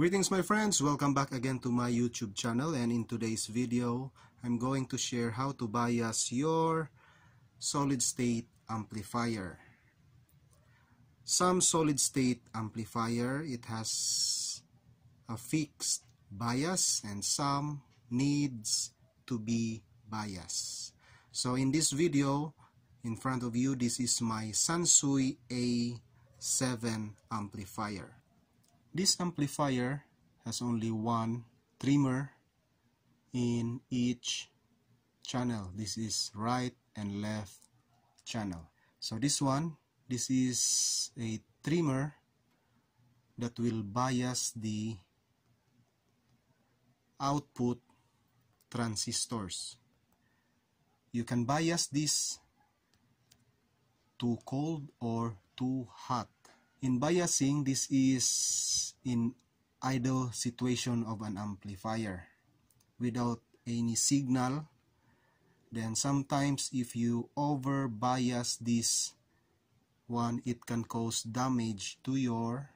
Greetings my friends! Welcome back again to my YouTube channel and in today's video, I'm going to share how to bias your solid state amplifier. Some solid state amplifier, it has a fixed bias and some needs to be biased. So in this video, in front of you, this is my Sansui A7 amplifier. This amplifier has only one trimmer in each channel. This is right and left channel. So this one, this is a trimmer that will bias the output transistors. You can bias this to cold or too hot. In biasing, this is in idle situation of an amplifier without any signal. Then sometimes if you over bias this one, it can cause damage to your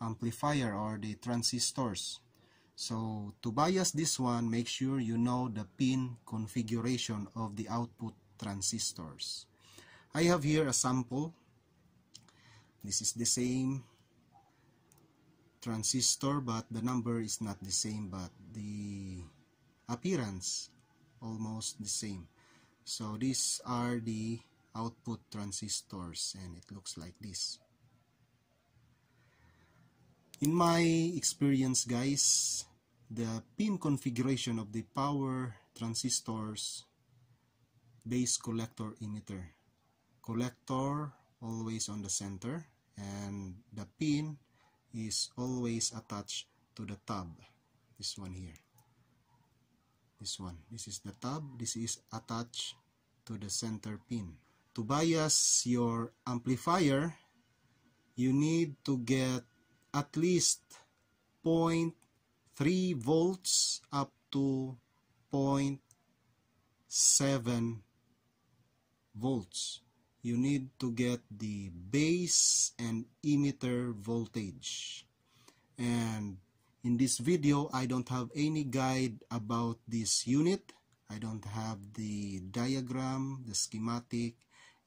amplifier or the transistors. So to bias this one, make sure you know the pin configuration of the output transistors. I have here a sample This is the same transistor but the number is not the same but the appearance almost the same. So these are the output transistors and it looks like this. In my experience guys, the pin configuration of the power transistors base collector emitter. Collector always on the center and the pin is always attached to the tab this one here this one this is the tab this is attached to the center pin to bias your amplifier you need to get at least 0.3 volts up to 0.7 volts you need to get the base and emitter voltage and in this video I don't have any guide about this unit I don't have the diagram the schematic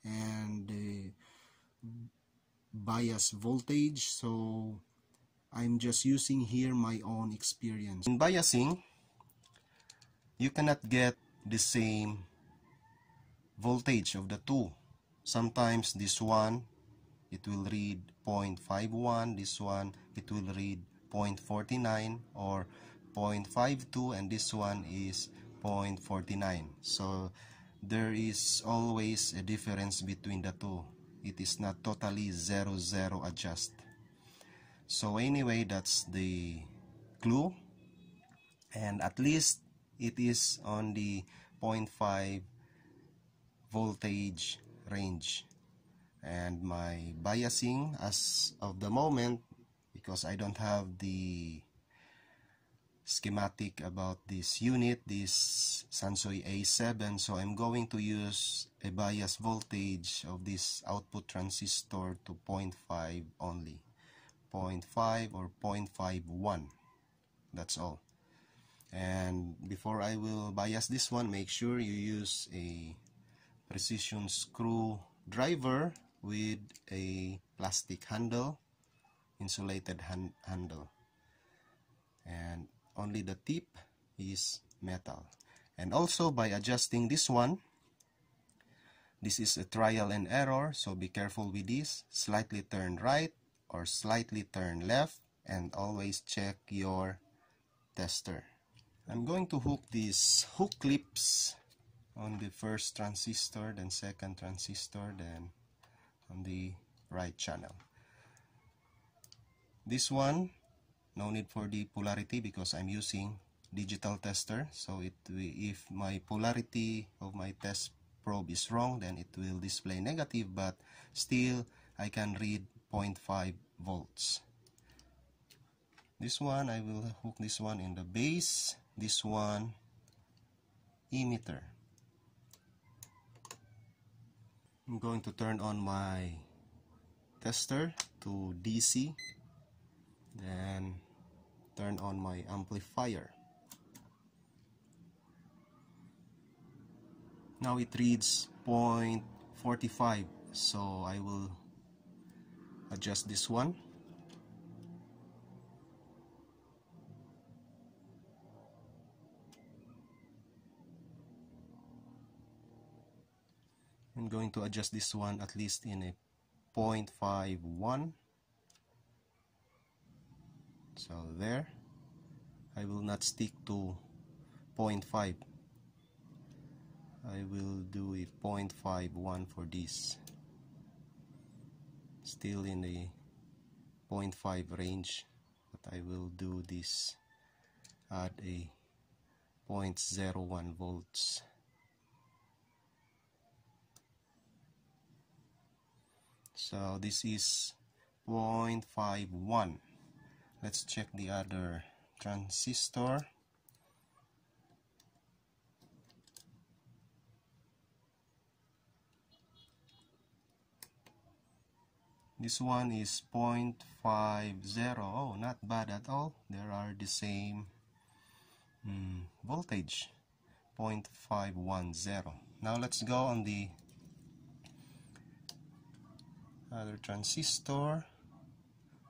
and the bias voltage so I'm just using here my own experience in biasing you cannot get the same voltage of the two sometimes this one it will read 0.51 this one it will read 0.49 or 0.52 and this one is 0.49 so there is always a difference between the two it is not totally zero zero adjust so anyway that's the clue and at least it is on the 0.5 voltage range and my biasing as of the moment because I don't have the schematic about this unit this Sansoi A7 so I'm going to use a bias voltage of this output transistor to 0.5 only 0.5 or 0.51 that's all and before I will bias this one make sure you use a precision screwdriver with a plastic handle insulated hand handle and only the tip is metal and also by adjusting this one this is a trial and error so be careful with this slightly turn right or slightly turn left and always check your tester I'm going to hook these hook clips on the first transistor then second transistor then on the right channel this one no need for the polarity because I'm using digital tester so it if my polarity of my test probe is wrong then it will display negative but still I can read 0.5 volts this one I will hook this one in the base this one emitter I'm going to turn on my tester to DC then turn on my amplifier now it reads 0.45 so I will adjust this one I'm going to adjust this one at least in a 0.51 so there I will not stick to 0.5 I will do a 0.51 for this still in the 0.5 range but I will do this at a 0.01 volts so this is 0.51 let's check the other transistor this one is 0.50 oh not bad at all there are the same mm, voltage 0.510 now let's go on the another transistor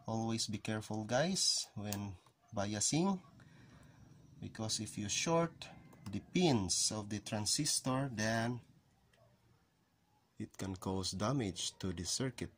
always be careful guys when biasing because if you short the pins of the transistor then it can cause damage to the circuit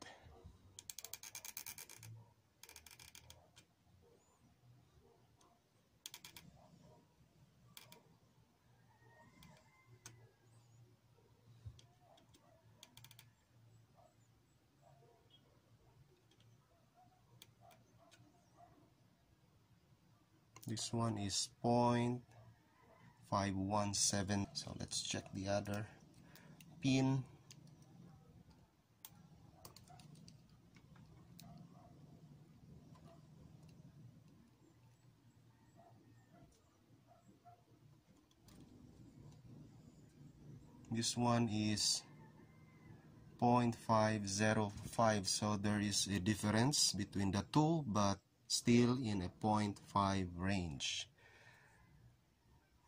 this one is 0.517 so let's check the other pin this one is 0.505 so there is a difference between the two but still in a 0.5 range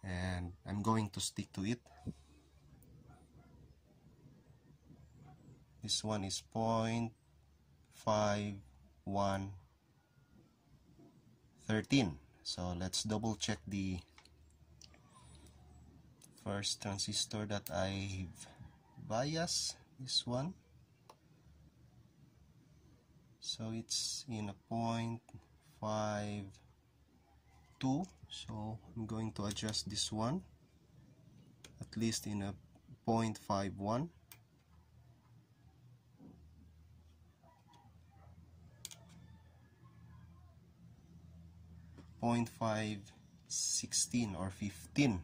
and I'm going to stick to it this one is 0.5113 so let's double check the first transistor that I've bias this one so it's in a point five two so I'm going to adjust this one at least in a 0.51 0.5 or 15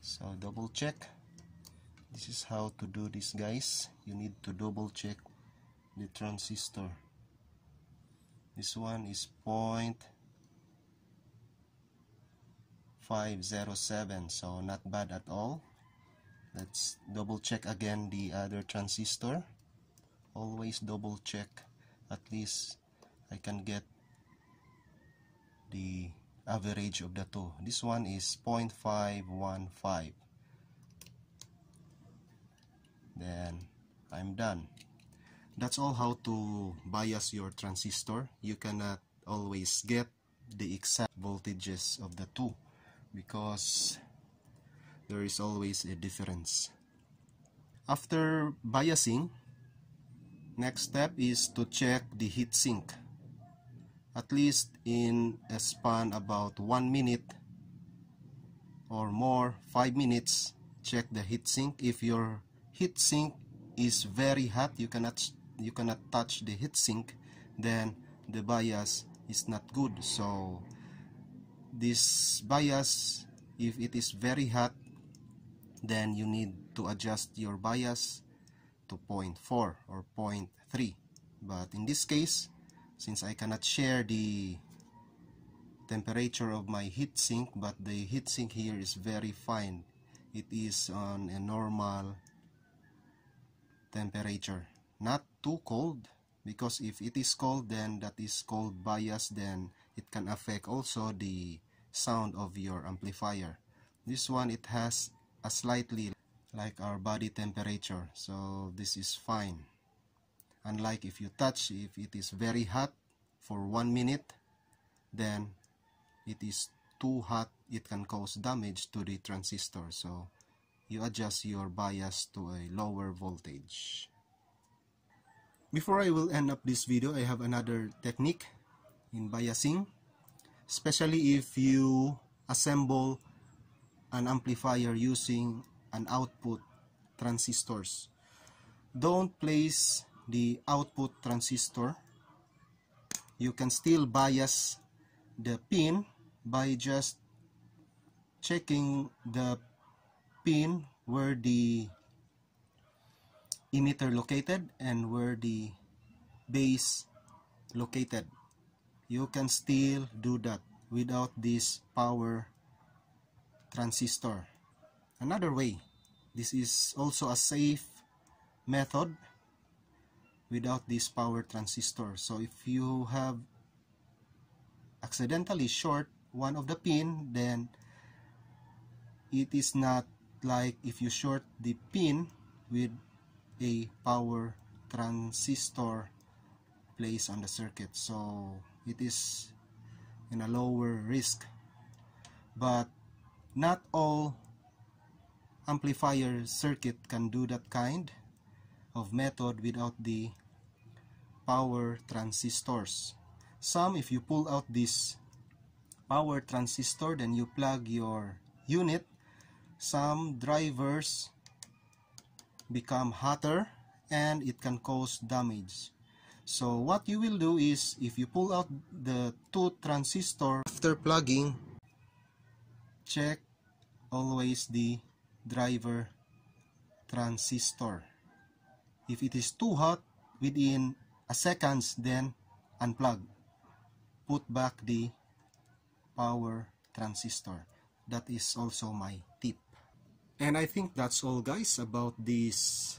so double check this is how to do this guys you need to double check the transistor this one is point 0.507, so not bad at all let's double check again the other transistor always double check at least I can get the average of the two this one is 0.515 then I'm done that's all how to bias your transistor you cannot always get the exact voltages of the two because there is always a difference after biasing next step is to check the heatsink at least in a span about one minute or more five minutes check the heatsink if your heatsink is very hot you cannot you cannot touch the heatsink then the bias is not good so this bias if it is very hot then you need to adjust your bias to 0.4 or 0.3 but in this case since I cannot share the temperature of my heatsink but the heatsink here is very fine it is on a normal temperature not too cold because if it is cold then that is cold bias then it can affect also the sound of your amplifier this one it has a slightly like our body temperature so this is fine unlike if you touch if it is very hot for one minute then it is too hot it can cause damage to the transistor so you adjust your bias to a lower voltage before I will end up this video, I have another technique in biasing, especially if you assemble an amplifier using an output transistors. Don't place the output transistor. You can still bias the pin by just checking the pin where the emitter located and where the base located you can still do that without this power transistor another way this is also a safe method without this power transistor so if you have accidentally short one of the pin then it is not like if you short the pin with a power transistor place on the circuit so it is in a lower risk but not all amplifier circuit can do that kind of method without the power transistors some if you pull out this power transistor then you plug your unit some drivers become hotter and it can cause damage. So what you will do is if you pull out the two transistor after plugging, check always the driver transistor. If it is too hot within a seconds, then unplug. Put back the power transistor. That is also my tip. And I think that's all guys about this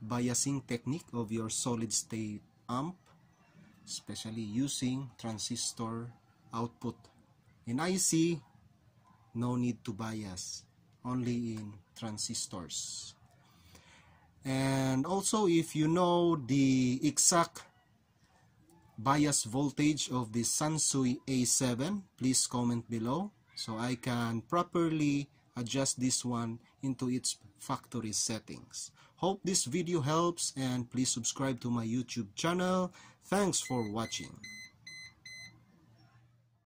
biasing technique of your solid state amp, especially using transistor output. In IC, no need to bias, only in transistors. And also if you know the exact bias voltage of the Sansui A7, please comment below so I can properly adjust this one into its factory settings. Hope this video helps and please subscribe to my YouTube channel. Thanks for watching.